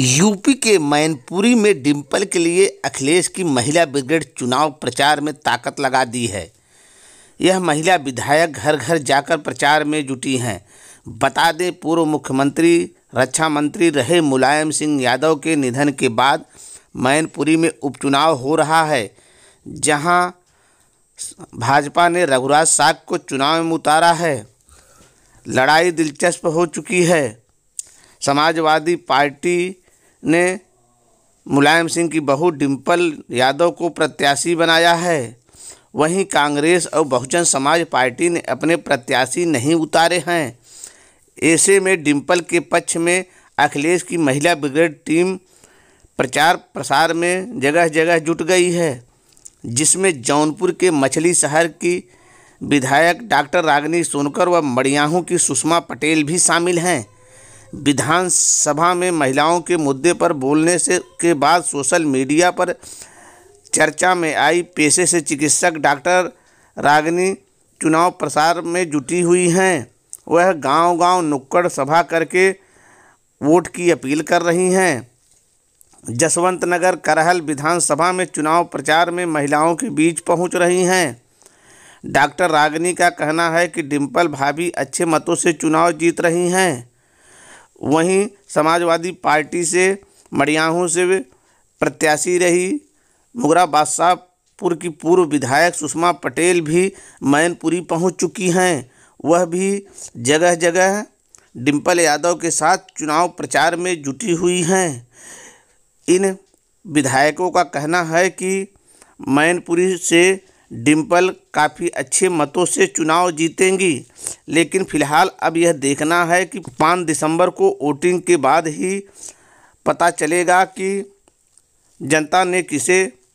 UP के मैनपुरी में डिंपल के लिए अखिलेश की महिला ब्रिगेड चुनाव प्रचार में ताकत लगा दी है यह महिला विधायक घर घर जाकर प्रचार में जुटी हैं बता दें पूर्व मुख्यमंत्री रक्षा मंत्री रहे मुलायम सिंह यादव के निधन के बाद मैनपुरी में उपचुनाव हो रहा है जहां भाजपा ने रघुराज साग को चुनाव में उतारा है लड़ाई दिलचस्प हो चुकी है समाजवादी पार्टी ने मुलायम सिंह की बहू डिम्पल यादव को प्रत्याशी बनाया है वहीं कांग्रेस और बहुजन समाज पार्टी ने अपने प्रत्याशी नहीं उतारे हैं ऐसे में डिम्पल के पक्ष में अखिलेश की महिला ब्रिगेड टीम प्रचार प्रसार में जगह जगह जुट गई है जिसमें जौनपुर के मछली शहर की विधायक डॉक्टर रागनी सोनकर व मड़ियाहू की सुषमा पटेल भी शामिल हैं विधानसभा में महिलाओं के मुद्दे पर बोलने से के बाद सोशल मीडिया पर चर्चा में आई पेशे से चिकित्सक डॉक्टर रागनी चुनाव प्रसार में जुटी हुई हैं वह गांव-गांव नुक्कड़ सभा करके वोट की अपील कर रही हैं जसवंत नगर करहल विधानसभा में चुनाव प्रचार में महिलाओं के बीच पहुंच रही हैं डॉक्टर रागनी का कहना है कि डिम्पल भाभी अच्छे मतों से चुनाव जीत रही हैं वहीं समाजवादी पार्टी से मड़ियाहूँ से प्रत्याशी रही मुगरा बादशाहपुर की पूर्व विधायक सुषमा पटेल भी मैनपुरी पहुंच चुकी हैं वह भी जगह जगह डिम्पल यादव के साथ चुनाव प्रचार में जुटी हुई हैं इन विधायकों का कहना है कि मैनपुरी से डिम्पल काफ़ी अच्छे मतों से चुनाव जीतेंगी लेकिन फिलहाल अब यह देखना है कि पाँच दिसंबर को वोटिंग के बाद ही पता चलेगा कि जनता ने किसे